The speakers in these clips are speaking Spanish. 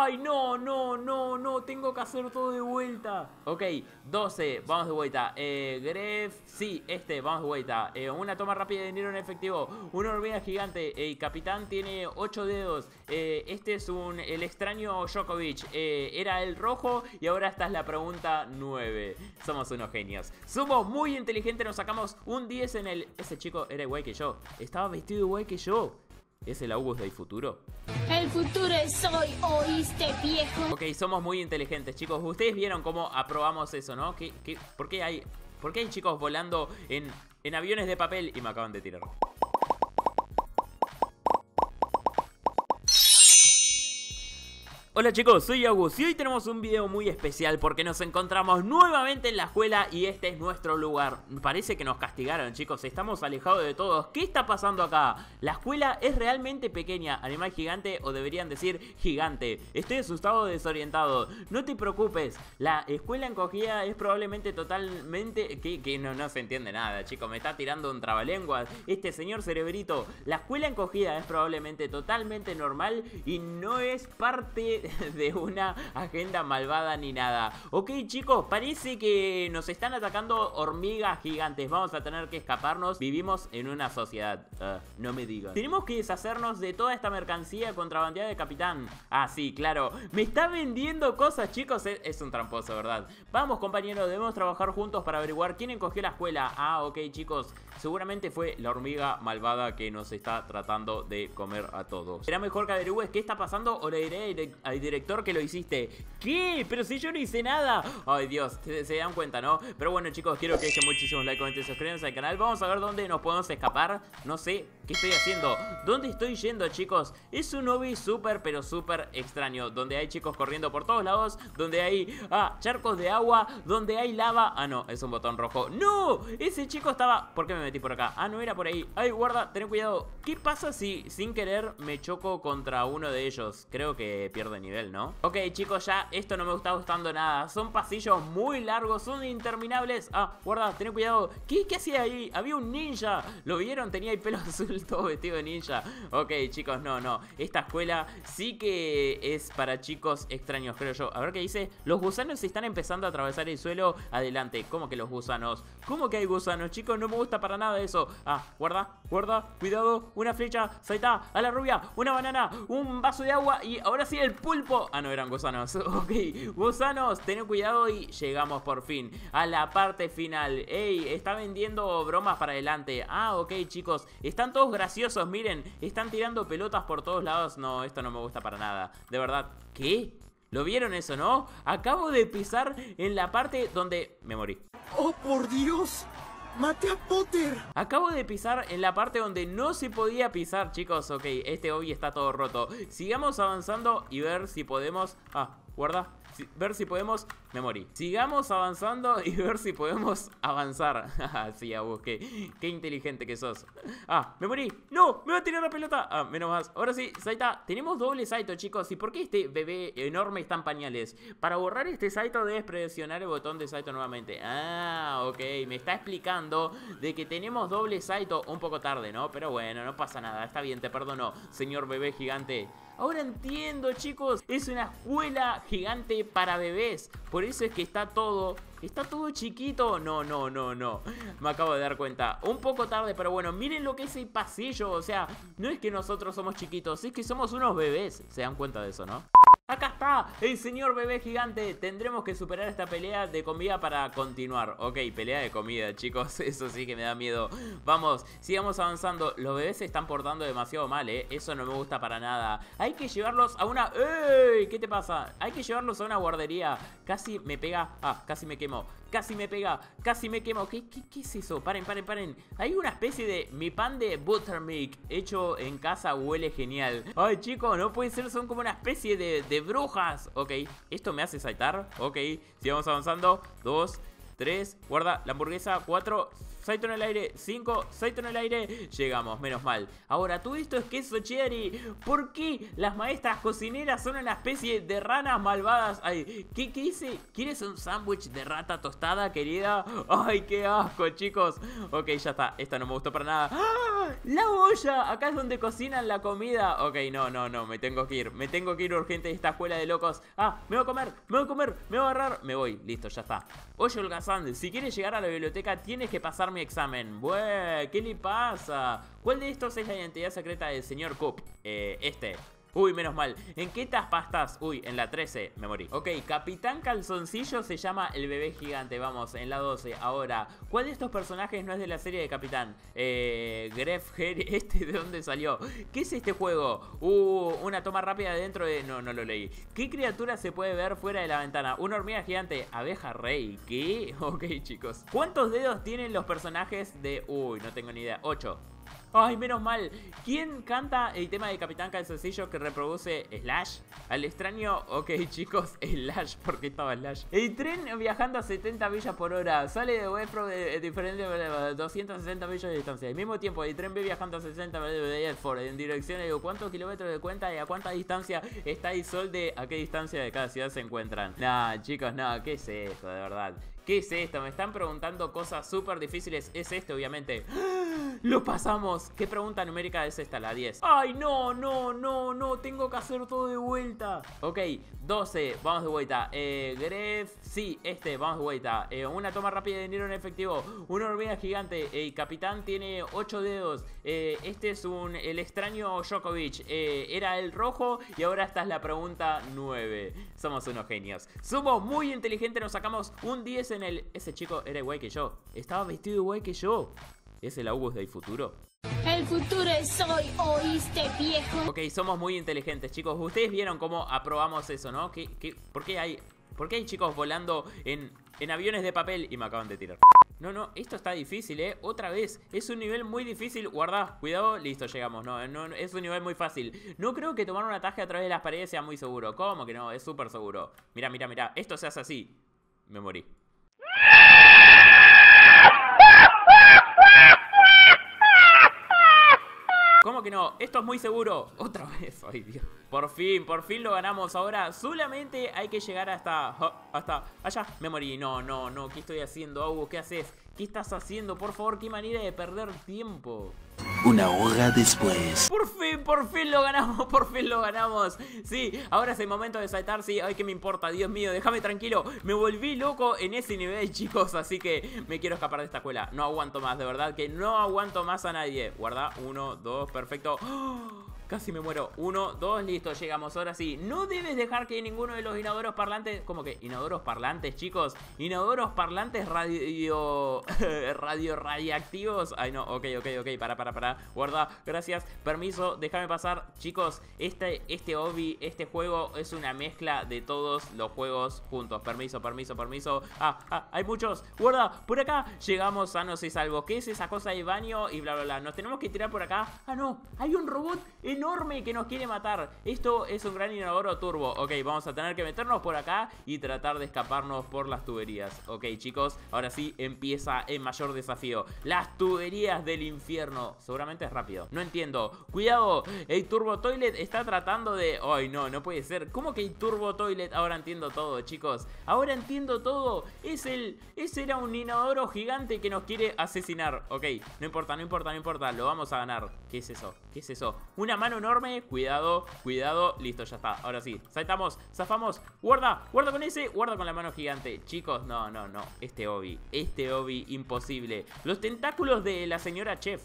¡Ay, no, no, no, no! Tengo que hacer todo de vuelta. Ok, 12, vamos de vuelta. Eh, Gref, sí, este, vamos de vuelta. Eh, una toma rápida de dinero en efectivo. Una hormiga gigante. El capitán tiene 8 dedos. Eh, este es un el extraño Djokovic. era el rojo y ahora esta es la pregunta 9. Somos unos genios. Somos muy inteligentes, nos sacamos un 10 en el... Ese chico era igual que yo. Estaba vestido igual que yo. ¿Es el Augusto del futuro? El futuro es hoy, oíste viejo. Ok, somos muy inteligentes chicos. Ustedes vieron cómo aprobamos eso, ¿no? por, qué hay, hay chicos volando en aviones de papel? Y me acaban de tirar. Hola chicos, soy Agus y hoy tenemos un video muy especial porque nos encontramos nuevamente en la escuela y este es nuestro lugar. Parece que nos castigaron chicos, estamos alejados de todos. ¿Qué está pasando acá? La escuela es realmente pequeña, animal gigante o deberían decir gigante. Estoy asustado desorientado. No te preocupes, la escuela encogida es probablemente totalmente... Que, que no, no se entiende nada chicos, me está tirando un trabalenguas. Este señor cerebrito, la escuela encogida es probablemente totalmente normal y no es parte de una agenda malvada ni nada. Ok chicos, parece que nos están atacando hormigas gigantes. Vamos a tener que escaparnos. Vivimos en una sociedad. Eh, no me digan. Tenemos que deshacernos de toda esta mercancía contrabandeada de capitán. Ah, sí, claro. Me está vendiendo cosas, chicos. Es, un tramposo, ¿verdad? Vamos, compañeros. Debemos trabajar juntos para averiguar quién encogió la escuela. Ah, ok, chicos. Seguramente fue la hormiga malvada que nos está tratando de comer a todos. Será mejor que averigües qué está pasando o le diré a director, que lo hiciste. ¿Qué? Pero si yo no hice nada. Ay, Dios, se, dan cuenta, ¿no? Pero bueno, chicos, quiero que dejen muchísimos like, comenten, suscríbanse al canal. Vamos a ver dónde nos podemos escapar. No sé qué estoy haciendo. ¿Dónde estoy yendo, chicos? Es un hobby súper, pero súper extraño. Donde hay chicos corriendo por todos lados. Donde hay ah, charcos de agua. Donde hay lava. Ah, no, es un botón rojo. ¡No! Ese chico estaba... ¿Por qué me metí por acá? Ah, no era por ahí. Ay, guarda, ten cuidado. ¿Qué pasa si sin querer me choco contra uno de ellos? Creo que pierden ¿no? Ok, chicos, ya esto no me está gustando nada. Son pasillos muy largos, son interminables. Ah, guarda, ten cuidado. ¿Qué, ¿Qué hacía ahí? Había un ninja. ¿Lo vieron? Tenía el pelo azul todo vestido de ninja. Ok, chicos, no, no. Esta escuela sí que es para chicos extraños, creo yo. A ver qué dice. Los gusanos se están empezando a atravesar el suelo. Adelante. ¿Cómo que los gusanos? ¿Cómo que hay gusanos, chicos? No me gusta para nada eso. Ah, guarda, guarda, cuidado. Una flecha, Saita. a la rubia, una banana, un vaso de agua y ahora sí el pulso. Ah, no, eran gusanos. Ok, gusanos, ten cuidado y llegamos por fin a la parte final. Ey, está vendiendo bromas para adelante. Ah, ok, chicos, están todos graciosos, miren. Están tirando pelotas por todos lados. No, esto no me gusta para nada. De verdad, ¿qué? ¿Lo vieron eso, no? Acabo de pisar en la parte donde me morí. ¡Oh, por Dios! ¡Mate a Potter! Acabo de pisar en la parte donde no se podía pisar, chicos. Ok, este hoy está todo roto. Sigamos avanzando y ver si podemos... Ah, Guarda. ver si podemos... Me morí. Sigamos avanzando y ver si podemos avanzar. Ah, sí, a vos, qué, inteligente que sos. Ah, me morí. No, me va a tirar la pelota. Ah, menos más. Ahora sí, Saita. Tenemos doble Saito, chicos. ¿Y por qué este bebé enorme está en pañales? Para borrar este Saito debes presionar el botón de Saito nuevamente. Ah, ok. Me está explicando de que tenemos doble Saito un poco tarde, ¿no? Pero bueno, no pasa nada. Está bien, te perdono, señor bebé gigante. Ahora entiendo, chicos. Es una escuela gigante para bebés. Por eso es que está todo Está todo chiquito. No, no, no, no. Me acabo de dar cuenta. Un poco tarde, pero bueno, miren lo que es el pasillo. O sea, no es que nosotros somos chiquitos, es que somos unos bebés. Se dan cuenta de eso, ¿no? Acá está, el señor bebé gigante. Tendremos que superar esta pelea de comida para continuar. Ok, pelea de comida, chicos. Eso sí que me da miedo. Vamos, sigamos avanzando. Los bebés se están portando demasiado mal, ¿eh? Eso no me gusta para nada. Hay que llevarlos a una... ¡Ey! ¿Qué te pasa? Hay que llevarlos a una guardería. Casi me pega... Ah, casi me quemo. Casi me pega, casi me quema. ¿Qué, qué, es eso? Paren, paren, paren. Hay una especie de mi pan de buttermilk hecho en casa huele genial. Ay, chicos, no puede ser. Son como una especie de, de brujas. Ok, esto me hace saltar. Ok, sigamos avanzando. Dos, tres, guarda la hamburguesa. Cuatro. Saito en el aire, 5, Saito en el aire, llegamos, menos mal. Ahora, todo esto es queso cherry. ¿Por qué las maestras cocineras son una especie de ranas malvadas? Ay, ¿qué, qué hice? ¿Quieres un sándwich de rata tostada, querida? Ay, qué asco, chicos. Ok, ya está, esta no me gustó para nada. ¡Ah! ¡La olla! Acá es donde cocinan la comida. Ok, no, no, no, me tengo que ir, me tengo que ir urgente de esta escuela de locos. Ah, me voy a comer, me voy a comer, me voy a agarrar, me voy, listo, ya está. Oye, Holgazán, si quieres llegar a la biblioteca tienes que pasarme examen. Bueh, ¿qué le pasa? ¿Cuál de estos es la identidad secreta del señor Coop? Eh, este. Uy, menos mal. ¿En qué etapa estás? Uy, en la 13, me morí. Ok, Capitán Calzoncillo se llama el bebé gigante, vamos, en la 12. Ahora, ¿cuál de estos personajes no es de la serie de Capitán? Eh, Gref ¿este de dónde salió? ¿Qué es este juego? Uh, una toma rápida dentro de... No, no lo leí. ¿Qué criatura se puede ver fuera de la ventana? Una hormiga gigante, abeja rey, ¿qué? Ok, chicos. ¿Cuántos dedos tienen los personajes de... Uy, no tengo ni idea. 8. Ay, menos mal. ¿Quién canta el tema de Capitán Calzoncillo que reproduce Slash? Al extraño, ok chicos, Slash, porque estaba Slash. El tren viajando a 70 millas por hora sale de Westbrook de, eh, diferente 260 eh, millas de distancia. Al mismo tiempo, el tren ve viajando a 60 millas de hora en dirección digo cuántos kilómetros de cuenta y a cuánta distancia está el sol de a qué distancia de cada ciudad se encuentran. Nah, chicos, no, ¿qué es esto? De verdad. ¿Qué es esto? Me están preguntando cosas súper difíciles. Es este, obviamente. ¡Ah! ¡Lo pasamos! ¿Qué pregunta numérica es esta? La 10. ¡Ay, no, no, no, no! Tengo que hacer todo de vuelta. Ok, 12. Vamos de vuelta. Eh, Gref. Sí, este. Vamos de vuelta. Eh, una toma rápida de dinero en efectivo. Una hormiga gigante. El capitán tiene 8 dedos. Eh, este es un... El extraño Djokovic. Eh, era el rojo y ahora esta es la pregunta 9. Somos unos genios. Somos muy inteligente. Nos sacamos un 10 en ese chico era igual que yo. Estaba vestido igual que yo. ¿Es el August del futuro? El futuro es hoy, oíste viejo. Ok, somos muy inteligentes chicos. Ustedes vieron cómo aprobamos eso, ¿no? por, qué hay, ¿Por hay chicos volando en, aviones de papel? Y me acaban de tirar. No, no, esto está difícil, ¿eh? Otra vez. Es un nivel muy difícil. Guardá, cuidado, listo, llegamos. No, no, es un nivel muy fácil. No creo que tomar un ataque a través de las paredes sea muy seguro. ¿Cómo que no? Es súper seguro. Mira, mira, mira. Esto se hace así. Me morí. ¿Cómo que no? Esto es muy seguro. Otra vez, ay Dios. Por fin, por fin lo ganamos. Ahora solamente hay que llegar hasta... Oh, hasta... Allá. Me morí. No, no, no. ¿Qué estoy haciendo, Augusto? ¿Qué haces? ¿Qué estás haciendo? Por favor, qué manera de perder tiempo una hora después. Por fin, por fin lo ganamos, por fin lo ganamos. Sí, ahora es el momento de saltar, sí. Ay, que me importa, Dios mío, déjame tranquilo. Me volví loco en ese nivel, chicos, así que me quiero escapar de esta escuela. No aguanto más, de verdad, que no aguanto más a nadie. Guarda, uno, dos, perfecto. ¡Oh! Casi me muero. Uno, dos, listo, llegamos. Ahora sí, no debes dejar que ninguno de los inodoros parlantes... como que? ¿Inodoros parlantes, chicos? ¿Inodoros parlantes radio... radio radiactivos? Ay, no, ok, ok, ok, para, para, para. Guarda, gracias, permiso, déjame pasar. Chicos, este, este hobby, este juego es una mezcla de todos los juegos juntos. Permiso, permiso, permiso. Ah, ah, hay muchos. Guarda, por acá llegamos no y salvo, ¿Qué es esa cosa de baño? Y bla, bla, bla. Nos tenemos que tirar por acá. Ah, no, hay un robot enorme que nos quiere matar. Esto es un gran inodoro turbo. Ok, vamos a tener que meternos por acá y tratar de escaparnos por las tuberías. Ok, chicos, ahora sí empieza el mayor desafío. Las tuberías del infierno. Seguramente es rápido. No entiendo. Cuidado, el turbo toilet está tratando de... Ay, no, no puede ser. ¿Cómo que el turbo toilet? Ahora entiendo todo, chicos. Ahora entiendo todo. Es el... Ese era un inodoro gigante que nos quiere asesinar. Ok, no importa, no importa, no importa. Lo vamos a ganar. ¿Qué es eso? ¿Qué es eso? Una mano enorme. Cuidado, cuidado. Listo, ya está. Ahora sí. Saltamos, zafamos. Guarda, guarda con ese. Guarda con la mano gigante. Chicos, no, no, no. Este obi. Este obi imposible. Los tentáculos de la señora chef.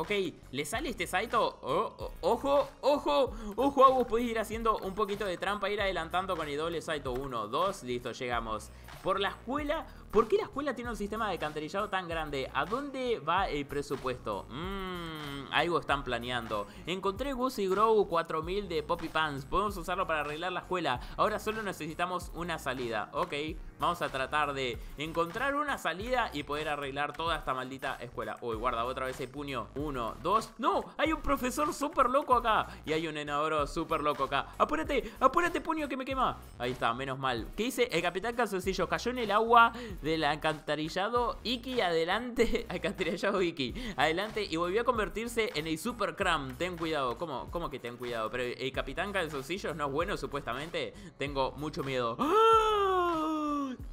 Ok, ¿le sale este Saito? ojo, oh, oh, ojo, ojo, ojo, vos, podés ir haciendo un poquito de trampa, ir adelantando con el doble Saito 1, 2, listo, llegamos. Por la escuela, ¿por qué la escuela tiene un sistema de canterillado tan grande? ¿A dónde va el presupuesto? Mmm algo están planeando. Encontré Goosey Grow 4000 de Poppy Pants. Podemos usarlo para arreglar la escuela. Ahora solo necesitamos una salida. Ok. Vamos a tratar de encontrar una salida y poder arreglar toda esta maldita escuela. Uy, guarda, otra vez el puño. Uno, dos. ¡No! Hay un profesor súper loco acá. Y hay un enadoro súper loco acá. ¡Apúrate! ¡Apúrate, puño, que me quema! Ahí está, menos mal. ¿Qué hice? El capitán Calzoncillo cayó en el agua del alcantarillado Iki. Adelante. alcantarillado Iki. Adelante. Y volvió a convertirse en el Super Cram. Ten cuidado. ¿Cómo, ¿Cómo que ten cuidado? Pero el capitán calzoncillo no es bueno, supuestamente. Tengo mucho miedo. ¡Ah!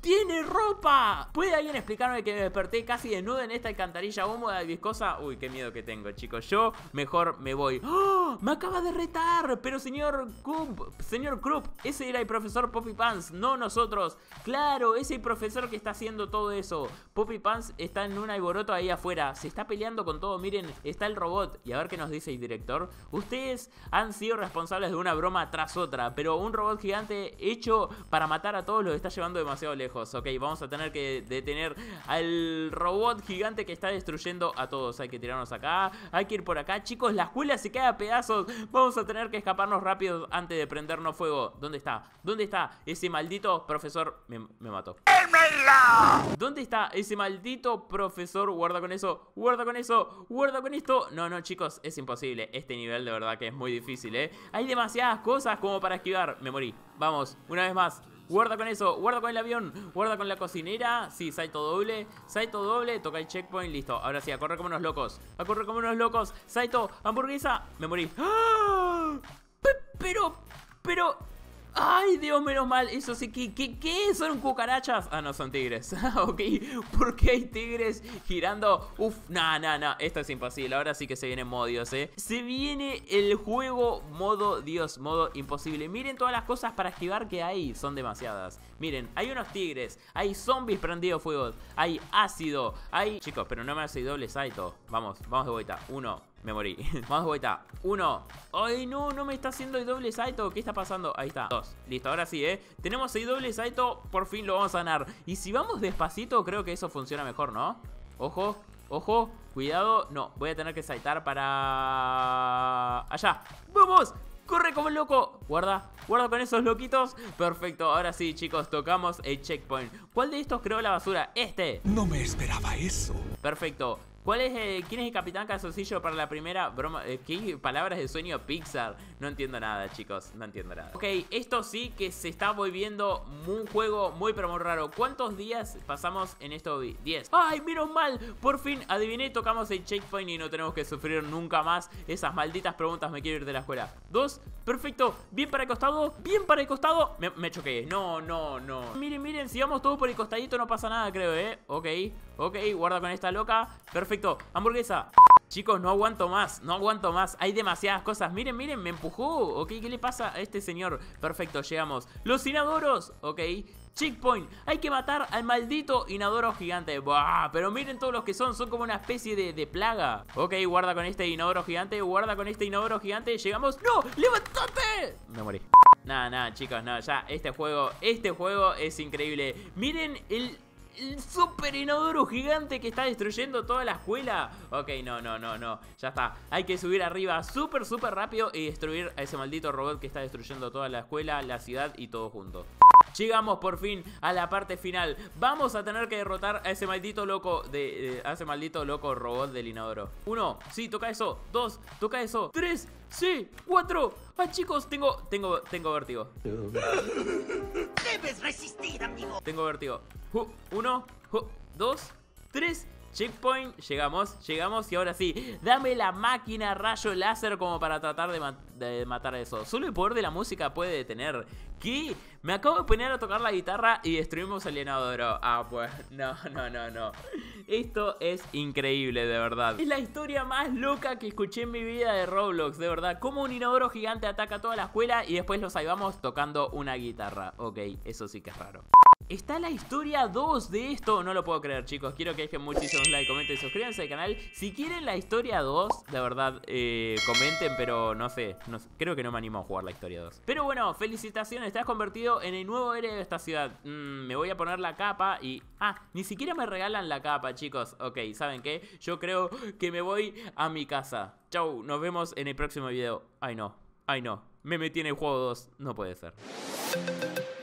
¡Tiene ropa! ¿Puede alguien explicarme que me desperté casi desnudo en esta alcantarilla húmeda y viscosa? Uy, qué miedo que tengo, chicos. Yo mejor me voy. ¡Oh! ¡Me acaba de retar! Pero señor Krupp, señor Krupp, ese era el profesor Poppy Pants, no nosotros. Claro, ese el profesor que está haciendo todo eso. Poppy Pants está en un alboroto ahí afuera. Se está peleando con todo. Miren, está el robot. Y a ver qué nos dice el director. Ustedes han sido responsables de una broma tras otra, pero un robot gigante hecho para matar a todos los está llevando demasiado lejos. Ok, vamos a tener que detener al robot gigante que está destruyendo a todos. Hay que tirarnos acá, hay que ir por acá. Chicos, la escuela se queda a pedazos. Vamos a tener que escaparnos rápido antes de prendernos fuego. ¿Dónde está? ¿Dónde está ese maldito profesor? Me, me mató. ¿Dónde está ese maldito profesor? Guarda con eso, guarda con eso, guarda con esto. No, no, chicos, es imposible. Este nivel de verdad que es muy difícil, ¿eh? Hay demasiadas cosas como para esquivar. Me morí. Vamos, una vez más. Guarda con eso, guarda con el avión, guarda con la cocinera. Sí, Saito, doble, Saito, doble, toca el checkpoint, listo. Ahora sí, a correr como unos locos. A correr como unos locos. Saito, hamburguesa, me morí. ¡Ah! Pero, pero, ¡Ay, Dios, menos mal! Eso sí, ¿qué, que... qué? son cucarachas? Ah, no, son tigres. Ah, ok, ¿por qué hay tigres girando? Uf, no, no, no esto es imposible. Ahora sí que se viene modo Dios, ¿eh? Se viene el juego modo Dios, modo imposible. Miren todas las cosas para esquivar que hay, son demasiadas. Miren, hay unos tigres, hay zombies prendidos fuego, hay ácido, hay... Chicos, pero no me hace doble salto. Vamos, vamos de vuelta. Uno, me morí. Vamos de vuelta. Uno. Ay, no, no me está haciendo el doble salto. ¿Qué está pasando? Ahí está. Dos. Listo, ahora sí, ¿eh? Tenemos el doble salto. Por fin lo vamos a sanar. Y si vamos despacito, creo que eso funciona mejor, ¿no? Ojo, ojo, cuidado. No, voy a tener que saltar para... Allá. ¡Vamos! ¡Corre como loco! Guarda, guarda con esos loquitos. Perfecto, ahora sí, chicos, tocamos el checkpoint. ¿Cuál de estos creó la basura? ¡Este! No me esperaba eso. Perfecto, ¿Cuál es eh, ¿Quién es el Capitán Calzoncillo para la primera broma? Eh, ¿Qué palabras de sueño Pixar? No entiendo nada, chicos. No entiendo nada. Ok, esto sí que se está volviendo un juego muy pero muy raro. ¿Cuántos días pasamos en esto hoy? 10. ¡Ay, menos mal! Por fin, adiviné, tocamos el checkpoint y no tenemos que sufrir nunca más esas malditas preguntas. Me quiero ir de la escuela. Dos, perfecto. Bien para el costado, bien para el costado. Me, choqué. No, no, no. Miren, miren, si vamos todos por el costadito no pasa nada, creo, ¿eh? Ok, ok, guarda con esta loca. Perfecto perfecto. Hamburguesa. Chicos, no aguanto más, no aguanto más Hay demasiadas cosas, miren, miren, me empujó Ok, ¿qué le pasa a este señor? Perfecto, llegamos, los inodoros. Ok, checkpoint, hay que matar Al maldito inodoro gigante Buah, Pero miren todos los que son, son como una especie de, plaga, ok, guarda con este inodoro Gigante, guarda con este inodoro gigante Llegamos, no, levántate Me morí Nada, nada, chicos, no, ya, este juego, este juego es increíble. Miren el el super inodoro gigante que está destruyendo toda la escuela. Ok, no, no, no, no. Ya está. Hay que subir arriba súper, súper rápido y destruir a ese maldito robot que está destruyendo toda la escuela, la ciudad y todo junto llegamos por fin a la parte final. Vamos a tener que derrotar a ese maldito loco de, a ese maldito loco robot del inodoro. Uno, sí, toca eso. Dos, toca eso. Tres, sí, cuatro. Ah, chicos, tengo, tengo, tengo vértigo. Debes resistir, amigo. Tengo vértigo. uno, dos, tres. Checkpoint, llegamos, llegamos y ahora sí, dame la máquina rayo láser como para tratar de, matar eso. Solo el poder de la música puede detener. ¿Qué? Me acabo de poner a tocar la guitarra y destruimos inodoro. Ah, pues, no, no, no, no. Esto es increíble, de verdad. Es la historia más loca que escuché en mi vida de Roblox, de verdad. Cómo un inodoro gigante ataca toda la escuela y después los salvamos tocando una guitarra. Ok, eso sí que es raro. Está la historia 2 de esto, no lo puedo creer chicos, quiero que dejen muchísimos likes, comenten, suscríbanse al canal Si quieren la historia 2, la verdad, eh, comenten, pero no sé, creo que no me animo a jugar la historia 2 Pero bueno, felicitaciones, te has convertido en el nuevo héroe de esta ciudad mm, Me voy a poner la capa y... Ah, ni siquiera me regalan la capa chicos Ok, ¿saben qué? Yo creo que me voy a mi casa Chau, nos vemos en el próximo video Ay no, ay no, me metí en el juego 2, no puede ser